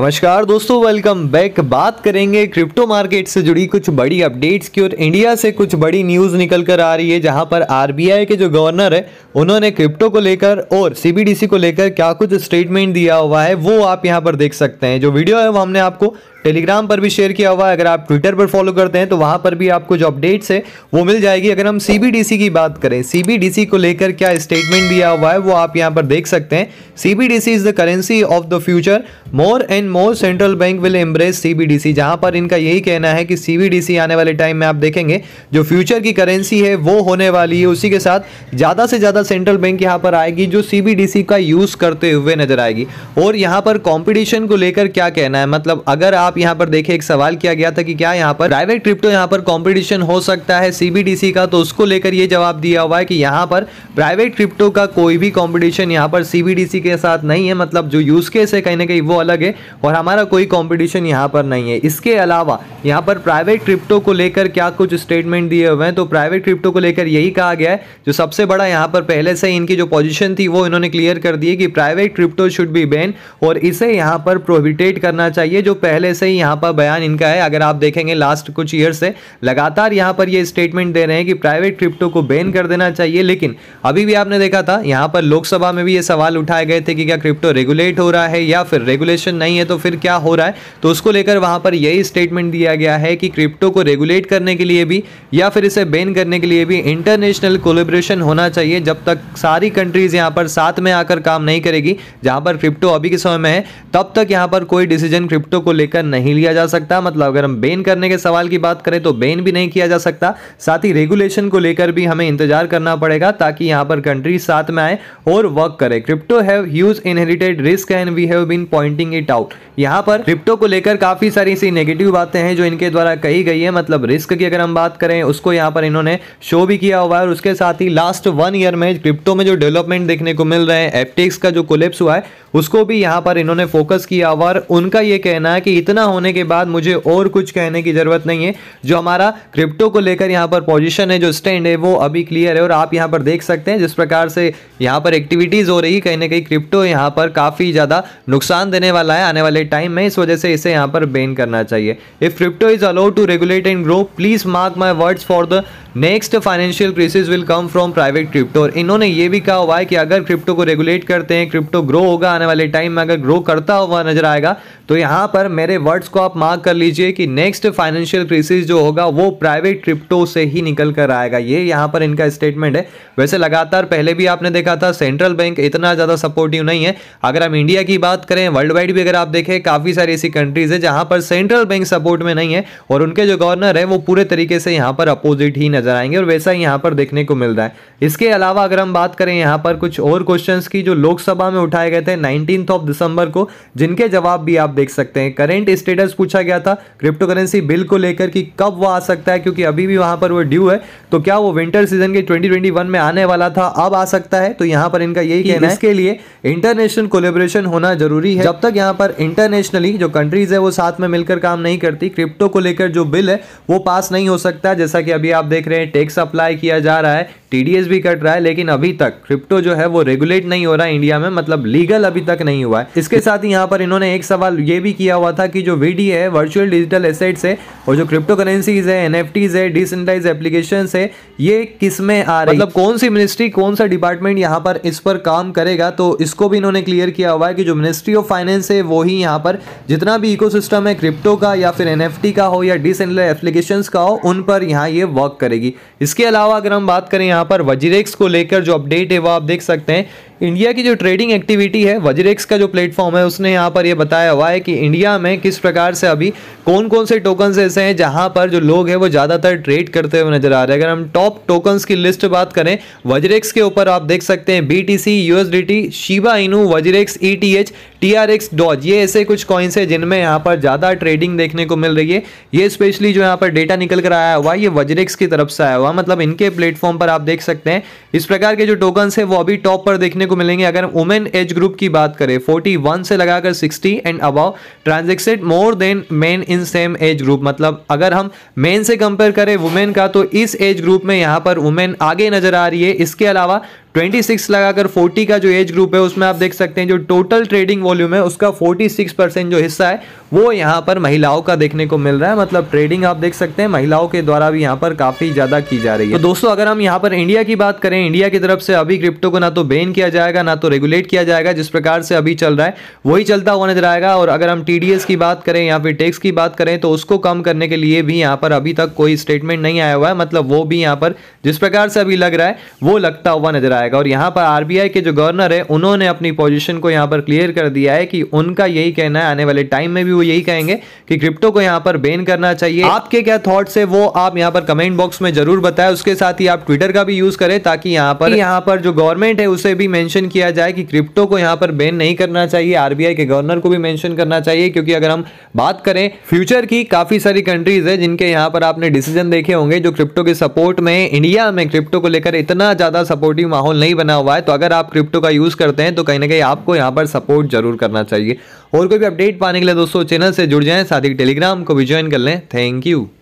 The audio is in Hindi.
नमस्कार दोस्तों वेलकम बैक बात करेंगे क्रिप्टो मार्केट से जुड़ी कुछ बड़ी अपडेट्स की और इंडिया से कुछ बड़ी न्यूज़ निकल कर आ रही है जहां पर आरबीआई के जो गवर्नर है उन्होंने क्रिप्टो को लेकर और सीबीडीसी को लेकर क्या कुछ स्टेटमेंट दिया हुआ है वो आप यहां पर देख सकते हैं जो वीडियो है वो हमने आपको टेलीग्राम पर भी शेयर किया हुआ है अगर आप ट्विटर पर फॉलो करते हैं तो वहां पर भी आपको जो अपडेट्स है वो मिल जाएगी अगर हम सी की बात करें सी को लेकर क्या स्टेटमेंट दिया हुआ है वो आप यहाँ पर देख सकते हैं C is the currency of the future more and more central bank will embrace C जहाँ पर इनका यही कहना है कि सी आने वाले टाइम में आप देखेंगे जो फ्यूचर की करेंसी है वो होने वाली है उसी के साथ ज़्यादा से ज़्यादा सेंट्रल बैंक यहाँ पर आएगी जो सी का यूज़ करते हुए नजर आएगी और यहाँ पर कॉम्पिटिशन को लेकर क्या कहना है मतलब अगर आप आप यहाँ पर देखें एक सवाल किया गया था कि क्या यहाँ पर प्राइवेट क्रिप्टो यहाँ पर कॉम्पिटिशन हो सकता है सीबीडीसी का तो उसको लेकर ये जवाब दिया हुआ है कि यहाँ पर प्राइवेट क्रिप्टो का कोई भी कॉम्पिटिशन यहाँ पर सीबीडीसी के साथ नहीं है मतलब जो यूज़ केस है कहीं ना कहीं वो अलग है और हमारा कोई कॉम्पिटिशन यहाँ पर नहीं है इसके अलावा यहाँ पर प्राइवेट क्रिप्टो को लेकर क्या कुछ स्टेटमेंट दिए हुए हैं तो प्राइवेट क्रिप्टो को लेकर यही कहा गया है जो सबसे बड़ा यहाँ पर पहले से इनकी जो पोजिशन थी वो इन्होंने क्लियर कर दी है कि private crypto should be ban और इसे यहाँ पर प्रोहिबिटेट करना चाहिए जो पहले से ही यहाँ पर बयान इनका है अगर आप देखेंगे लास्ट कुछ ईयर से लगातार यहाँ पर ये स्टेटमेंट दे रहे हैं कि प्राइवेट क्रिप्टो को बैन कर देना चाहिए लेकिन अभी भी आपने देखा था यहाँ पर लोकसभा में भी ये सवाल उठाए गए थे कि क्या क्रिप्टो रेगुलेट हो रहा है या फिर रेगुलेशन नहीं है तो फिर क्या हो रहा है तो उसको लेकर वहाँ पर यही स्टेटमेंट दिया गया है कि क्रिप्टो को रेगुलेट करने के लिए भी या फिर इसे बैन करने के लिए भी इंटरनेशनल कोलेब्रेशन होना चाहिए जब तक सारी कंट्रीज यहाँ पर साथ में आकर काम नहीं करेगी जहाँ पर क्रिप्टो अभी के समय में है तब तक यहाँ पर कोई डिसीजन क्रिप्टो को लेकर नहीं लिया जा सकता मतलब अगर हम बेन करने के सवाल की बात करें तो बेन भी नहीं किया जा सकता साथ ही रेगुलेशन को लेकर भी हमें इंतजार करना पड़ेगा ताकि यहाँ पर कंट्री साथ में आए और वर्क करे क्रिप्टो है यहाँ पर क्रिप्टो को लेकर काफी सारी ऐसी नेगेटिव बातें हैं जो इनके द्वारा कही गई है मतलब रिस्क की अगर हम बात करें उसको यहाँ पर इन्होंने शो भी किया हुआ है और उसके साथ ही लास्ट वन ईयर में क्रिप्टो में जो डेवलपमेंट देखने को मिल रहे हैं एपटेक्स का जो कोलेप्स हुआ है उसको भी यहाँ पर इन्होंने फोकस किया हुआ और उनका ये कहना है कि इतना इतना होने के बाद मुझे और कुछ कहने की ज़रूरत नहीं है जो हमारा क्रिप्टो को लेकर यहाँ पर पोजिशन है जो स्टैंड है वो अभी क्लियर है और आप यहाँ पर देख सकते हैं जिस प्रकार से यहाँ पर एक्टिविटीज़ हो रही है कहीं ना कहीं क्रिप्टो यहाँ पर काफ़ी ज़्यादा नुकसान देने वाला है आने वाले टाइम में इस वजह से इसे यहाँ पर बेन करना चाहिए if crypto is allowed to regulate and grow please mark my words for the next financial crisis will come from private crypto और इन्होंने ये भी कहा हुआ है कि अगर क्रिप्टो को रेगुलेट करते हैं क्रिप्टो ग्रो होगा आने वाले टाइम में अगर ग्रो करता हुआ नजर आएगा तो यहाँ पर मेरे वर्ड्स को आप मार्क कर लीजिए कि नेक्स्ट फाइनेंशियल क्राइसिस जो होगा वो प्राइवेट क्रिप्टो से ही निकल कर आएगा ये यहाँ पर इनका स्टेटमेंट है वैसे लगातार पहले भी आपने देखा था सेंट्रल बैंक इतना ज़्यादा सपोर्टिव नहीं है अगर हम इंडिया की बात करें वर्ल्ड वाइड भी अगर आप देखें काफ़ी सारी ऐसी कंट्रीज है जहाँ पर सेंट्रल बैंक सपोर्ट में नहीं है और उनके जो गवर्नर है वो पूरे तरीके से यहाँ पर अपोजिट ही नजर आएंगे और वैसा ही यहाँ पर देखने को मिल रहा है इसके अलावा अगर हम बात करें यहाँ पर कुछ और क्वेश्चन की जो लोकसभा में उठाए गए थे नाइनटीन ऑफ दिसंबर को जिनके जवाब भी आप देख सकते हैं करेंट स्टेटस पूछा गया था क्रिप्टो करेंसी बिल को लेकर कि कब वो आ सकता है क्योंकि अभी भी वहां पर वो ड्यू है तो क्या वो विंटर सीजन के 2021 में आने वाला था अब आ सकता है तो यहाँ पर इनका यही कहना है इसके लिए इंटरनेशनल कोलेबोरेशन होना जरूरी है जब तक यहाँ पर इंटरनेशनली जो कंट्रीज है वो साथ में मिलकर काम नहीं करती क्रिप्टो को लेकर जो बिल है वो पास नहीं हो सकता जैसा कि अभी आप देख रहे हैं टैक्स अप्लाई किया जा रहा है टी भी कट रहा है लेकिन अभी तक क्रिप्टो जो है वो रेगुलेट नहीं हो रहा है इंडिया में मतलब लीगल अभी तक नहीं हुआ है इसके साथ ही यहाँ पर इन्होंने एक सवाल ये भी किया हुआ था कि जो वीडी है वर्चुअल डिजिटल एसेट्स है और जो क्रिप्टो करेंसीज है एन है डिसेंटलाइज एप्लीकेशन है ये किस में आ रही मतलब कौन सी मिनिस्ट्री कौन सा डिपार्टमेंट यहाँ पर इस पर काम करेगा तो इसको भी इन्होंने क्लियर किया हुआ है कि जो मिनिस्ट्री ऑफ फाइनेंस है वो ही यहाँ पर जितना भी इको है क्रिप्टो का या फिर एन का हो या डिसेंटलाइज एप्लीकेशन का हो उन पर यहाँ ये वर्क करेगी इसके अलावा अगर हम बात करें यहाँ पर वजीरेक्स को लेकर जो अपडेट है वो आप देख सकते हैं इंडिया की जो ट्रेडिंग एक्टिविटी है वजरेक्स का जो प्लेटफॉर्म है उसने यहाँ पर ये बताया हुआ है कि इंडिया में किस प्रकार से अभी कौन कौन से टोकन्स ऐसे हैं जहाँ पर जो लोग हैं वो ज़्यादातर ट्रेड करते हुए नजर आ रहे हैं अगर हम टॉप टोकन्स की लिस्ट बात करें वजरेक्स के ऊपर आप देख सकते हैं B T C U S D T Shiba Inu WazirX E T H T R X doge ये ऐसे कुछ कॉइन्स है जिनमें यहाँ पर ज़्यादा ट्रेडिंग देखने को मिल रही है ये स्पेशली जो यहाँ पर डेटा निकल कर आया हुआ ये वजरेक्स की तरफ से आया हुआ मतलब इनके प्लेटफॉर्म पर आप देख सकते हैं इस प्रकार के जो टोकन्स है वो अभी टॉप पर देखने को मिलेंगे अगर वुमेन एज ग्रुप की बात करें 41 से लगाकर 60 and above transacted more than men in same age group मतलब अगर हम मेन से कंपेयर करें वुमेन का तो इस एज ग्रुप में यहाँ पर वुमेन आगे नजर आ रही है इसके अलावा 26 लगाकर 40 का जो एज ग्रुप है उसमें आप देख सकते हैं जो टोटल ट्रेडिंग वॉल्यूम है उसका 46 परसेंट जो हिस्सा है वो यहाँ पर महिलाओं का देखने को मिल रहा है मतलब ट्रेडिंग आप देख सकते हैं महिलाओं के द्वारा भी यहाँ पर काफ़ी ज़्यादा की जा रही है तो दोस्तों अगर हम यहाँ पर इंडिया की बात करें इंडिया की तरफ से अभी क्रिप्टो को ना तो बेन किया जाएगा ना तो रेगुलेट किया जाएगा जिस प्रकार से अभी चल रहा है वही चलता हुआ नजर आएगा और अगर हम टी की बात करें या फिर टैक्स की बात करें तो उसको कम करने के लिए भी यहाँ पर अभी तक कोई स्टेटमेंट नहीं आया हुआ है मतलब वो भी यहाँ पर जिस प्रकार से अभी लग रहा है वो लगता हुआ नजर आएगा जाएगा और यहाँ पर आरबीआई के जो गवर्नर है उन्होंने अपनी पोजीशन को यहाँ पर क्लियर कर दिया है कि उनका यही कहना है आने वाले टाइम में भी वो यही कहेंगे कि क्रिप्टो को यहाँ पर बेन करना चाहिए आपके क्या थॉट्स है वो आप यहाँ पर कमेंट बॉक्स में जरूर बताएं उसके साथ ही आप ट्विटर का भी यूज करें ताकि यहाँ पर यहाँ पर जो गवर्नमेंट है उसे भी मैंशन किया जाए कि क्रिप्टो को यहाँ पर बेन नहीं करना चाहिए आरबीआई के गवर्नर को भी मैंशन करना चाहिए क्योंकि अगर हम बात करें फ्यूचर की काफी सारी कंट्रीज है जिनके यहाँ पर आपने डिसीजन देखे होंगे जो क्रिप्टो के सपोर्ट में इंडिया में क्रिप्टो को लेकर इतना ज्यादा सपोर्टिव माहौल माहौल नहीं बना हुआ है तो अगर आप क्रिप्टो का यूज़ करते हैं तो कहीं ना कहीं आपको यहाँ पर सपोर्ट जरूर करना चाहिए और कोई भी अपडेट पाने के लिए दोस्तों चैनल से जुड़ जाए साथ ही टेलीग्राम को भी ज्वाइन कर लें थैंक यू